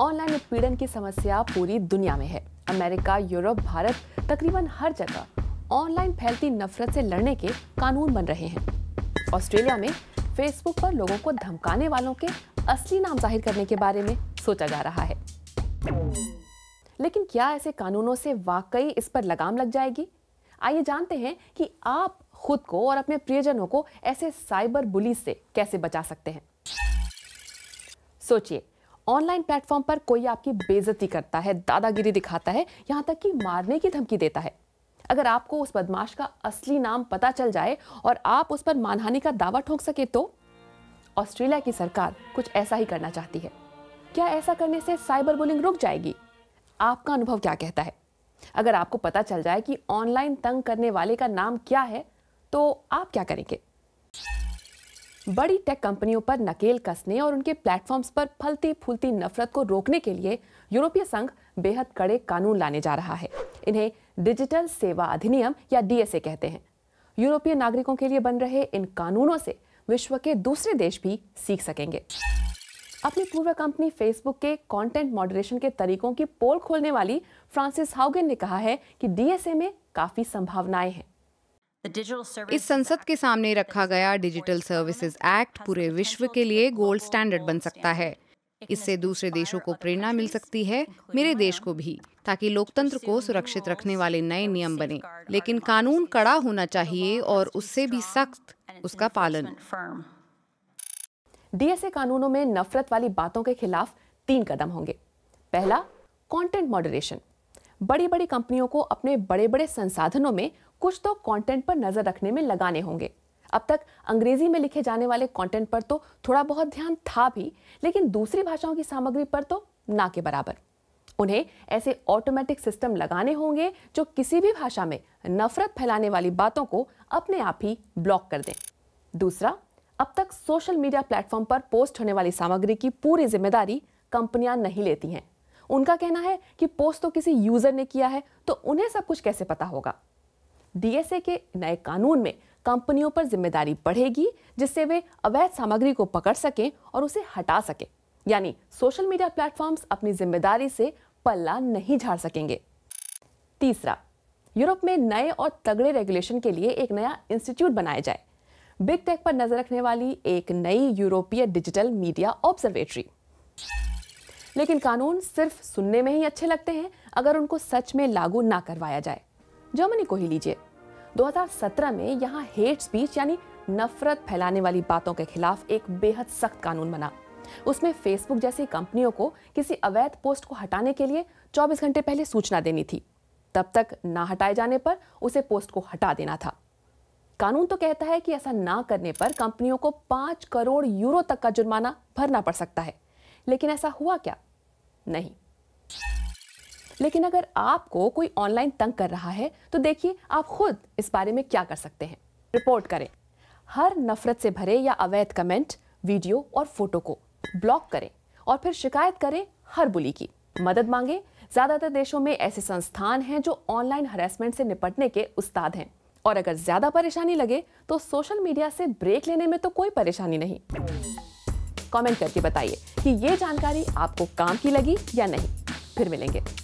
online उत्पीड़न की समस्या पूरी दुनिया में है अमेरिका यूरोप भारत तकरीबन हर जगह ऑनलाइन फैलती नफरत से लड़ने के कानून बन रहे हैं ऑस्ट्रेलिया में फेसबुक पर लोगों को धमकाने वालों के असली नाम जाहिर करने के बारे में सोचा जा रहा है लेकिन क्या ऐसे कानूनों से वाकई इस पर लगाम लग जाएगी आइए जानते हैं कि आप खुद को और अपने प्रियजनों को ऐसे साइबर बुलिस से कैसे बचा सकते हैं सोचिए ऑनलाइन प्लेटफॉर्म पर कोई आपकी बेजती करता है दादागिरी दिखाता है यहां तक कि मारने की धमकी देता है अगर आपको उस बदमाश का असली नाम पता चल जाए और आप उस पर मानहानि का दावा ठोक सके तो ऑस्ट्रेलिया की सरकार कुछ ऐसा ही करना चाहती है क्या ऐसा करने से साइबर बुलिंग रुक जाएगी आपका अनुभव क्या कहता है अगर आपको पता चल जाए कि ऑनलाइन तंग करने वाले का नाम क्या है तो आप क्या करेंगे बड़ी टेक कंपनियों पर नकेल कसने और उनके प्लेटफॉर्म्स पर फलती फूलती नफरत को रोकने के लिए यूरोपीय संघ बेहद कड़े कानून लाने जा रहा है इन्हें डिजिटल सेवा अधिनियम या डीएसए कहते हैं यूरोपीय नागरिकों के लिए बन रहे इन कानूनों से विश्व के दूसरे देश भी सीख सकेंगे अपनी पूर्व कंपनी फेसबुक के कंटेंट मॉडरेशन के तरीकों की पोल खोलने वाली फ्रांसिस हाउगेन ने कहा है कि डीएसए में काफी संभावनाएं हैं इस संसद के सामने रखा गया डिजिटल सर्विसेज एक्ट पूरे विश्व के लिए गोल्ड स्टैंडर्ड बन सकता है इससे दूसरे देशों को प्रेरणा मिल सकती है मेरे देश को भी ताकि लोकतंत्र को सुरक्षित रखने वाले नए नियम बने लेकिन कानून कड़ा होना चाहिए और उससे भी सख्त उसका पालन डीएसए कानूनों में नफरत वाली बातों के खिलाफ तीन कदम होंगे पहला कंटेंट मॉडरेशन बड़ी बड़ी कंपनियों को अपने बड़े बड़े संसाधनों में कुछ तो कंटेंट पर नज़र रखने में लगाने होंगे अब तक अंग्रेजी में लिखे जाने वाले कंटेंट पर तो थोड़ा बहुत ध्यान था भी लेकिन दूसरी भाषाओं की सामग्री पर तो ना के बराबर उन्हें ऐसे ऑटोमेटिक सिस्टम लगाने होंगे जो किसी भी भाषा में नफरत फैलाने वाली बातों को अपने आप ही ब्लॉक कर दें दूसरा अब तक सोशल मीडिया प्लेटफॉर्म पर पोस्ट होने वाली सामग्री की पूरी जिम्मेदारी कंपनियां नहीं लेती हैं उनका कहना है कि पोस्ट तो किसी यूज़र ने किया है तो उन्हें सब कुछ कैसे पता होगा डीएसए के नए कानून में कंपनियों पर जिम्मेदारी बढ़ेगी जिससे वे अवैध सामग्री को पकड़ सकें और उसे हटा सकें यानी सोशल मीडिया प्लेटफॉर्म्स अपनी जिम्मेदारी से पल्ला नहीं झाड़ सकेंगे तीसरा यूरोप में नए और तगड़े रेगुलेशन के लिए एक नया इंस्टीट्यूट बनाया जाए बिग टेक पर नजर रखने वाली एक नई यूरोपीय डिजिटल मीडिया ऑब्जर्वेटरी लेकिन कानून सिर्फ सुनने में ही अच्छे लगते हैं अगर उनको सच में लागू ना करवाया जाए जर्मनी को ही लीजिए 2017 में यहाँ हेट स्पीच यानी नफरत फैलाने वाली बातों के खिलाफ एक बेहद सख्त कानून बना उसमें फेसबुक जैसी कंपनियों को किसी अवैध पोस्ट को हटाने के लिए 24 घंटे पहले सूचना देनी थी तब तक ना हटाए जाने पर उसे पोस्ट को हटा देना था कानून तो कहता है कि ऐसा ना करने पर कंपनियों को पांच करोड़ यूरो तक का जुर्माना भरना पड़ सकता है लेकिन ऐसा हुआ क्या नहीं लेकिन अगर आपको कोई ऑनलाइन तंग कर रहा है तो देखिए आप खुद इस बारे में क्या कर सकते हैं रिपोर्ट करें हर नफरत से भरे या अवैध कमेंट वीडियो और फोटो को ब्लॉक करें और फिर शिकायत करें हर बुली की मदद मांगे ज्यादातर देशों में ऐसे संस्थान हैं जो ऑनलाइन हरेसमेंट से निपटने के उस्ताद हैं और अगर ज्यादा परेशानी लगे तो सोशल मीडिया से ब्रेक लेने में तो कोई परेशानी नहीं कमेंट करके बताइए कि ये जानकारी आपको काम की लगी या नहीं फिर मिलेंगे